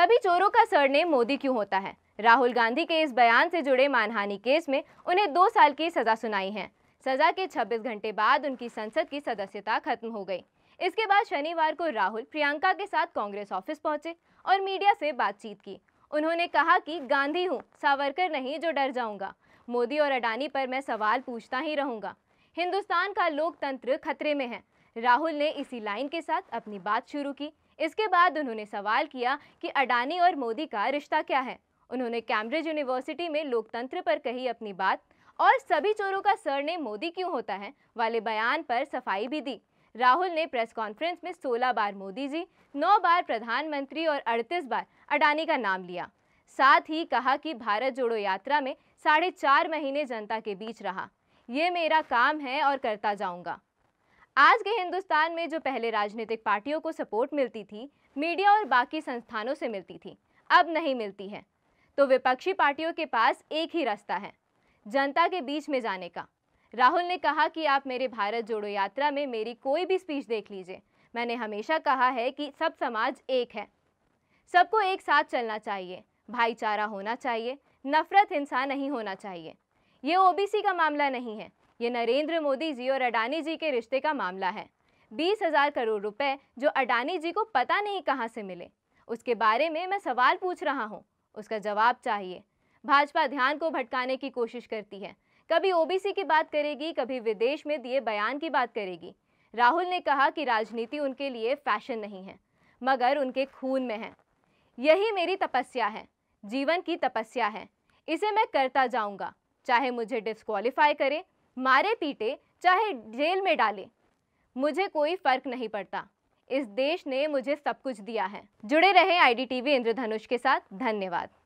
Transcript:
सभी चोरों का सरनेम मोदी क्यों होता है राहुल गांधी के इस बयान से जुड़े मानहानि केस में उन्हें दो साल की सजा सुनाई है सजा के 26 घंटे बाद उनकी संसद की सदस्यता खत्म हो गई इसके बाद शनिवार को राहुल प्रियंका के साथ कांग्रेस ऑफिस पहुंचे और मीडिया से बातचीत की उन्होंने कहा कि गांधी हूँ सावरकर नहीं जो डर जाऊंगा मोदी और अडानी पर मैं सवाल पूछता ही रहूंगा हिंदुस्तान का लोकतंत्र खतरे में है राहुल ने इसी लाइन के साथ अपनी बात शुरू की इसके बाद उन्होंने सवाल किया कि अडानी और मोदी का रिश्ता क्या है उन्होंने कैम्ब्रिज यूनिवर्सिटी में लोकतंत्र पर कही अपनी बात और सभी चोरों का सरनेम मोदी क्यों होता है वाले बयान पर सफाई भी दी राहुल ने प्रेस कॉन्फ्रेंस में 16 बार मोदी जी 9 बार प्रधानमंत्री और 38 बार अडानी का नाम लिया साथ ही कहा कि भारत जोड़ो यात्रा में साढ़े चार महीने जनता के बीच रहा ये मेरा काम है और करता जाऊंगा आज के हिंदुस्तान में जो पहले राजनीतिक पार्टियों को सपोर्ट मिलती थी मीडिया और बाकी संस्थानों से मिलती थी अब नहीं मिलती है तो विपक्षी पार्टियों के पास एक ही रास्ता है जनता के बीच में जाने का राहुल ने कहा कि आप मेरे भारत जोड़ो यात्रा में मेरी कोई भी स्पीच देख लीजिए मैंने हमेशा कहा है कि सब समाज एक है सबको एक साथ चलना चाहिए भाईचारा होना चाहिए नफरत हिंसा नहीं होना चाहिए ये ओबीसी का मामला नहीं है ये नरेंद्र मोदी जी और अडानी जी के रिश्ते का मामला है बीस हजार करोड़ रुपए जो अडानी जी को पता नहीं कहाँ से मिले उसके बारे में मैं सवाल पूछ रहा हूँ उसका जवाब चाहिए भाजपा ध्यान को भटकाने की कोशिश करती है कभी ओबीसी की बात करेगी कभी विदेश में दिए बयान की बात करेगी राहुल ने कहा कि राजनीति उनके लिए फैशन नहीं है मगर उनके खून में है यही मेरी तपस्या है जीवन की तपस्या है इसे मैं करता जाऊंगा चाहे मुझे डिस्कवालीफाई करे मारे पीटे चाहे जेल में डाले मुझे कोई फर्क नहीं पड़ता इस देश ने मुझे सब कुछ दिया है जुड़े रहे I D T V Indradhanush के साथ धन्यवाद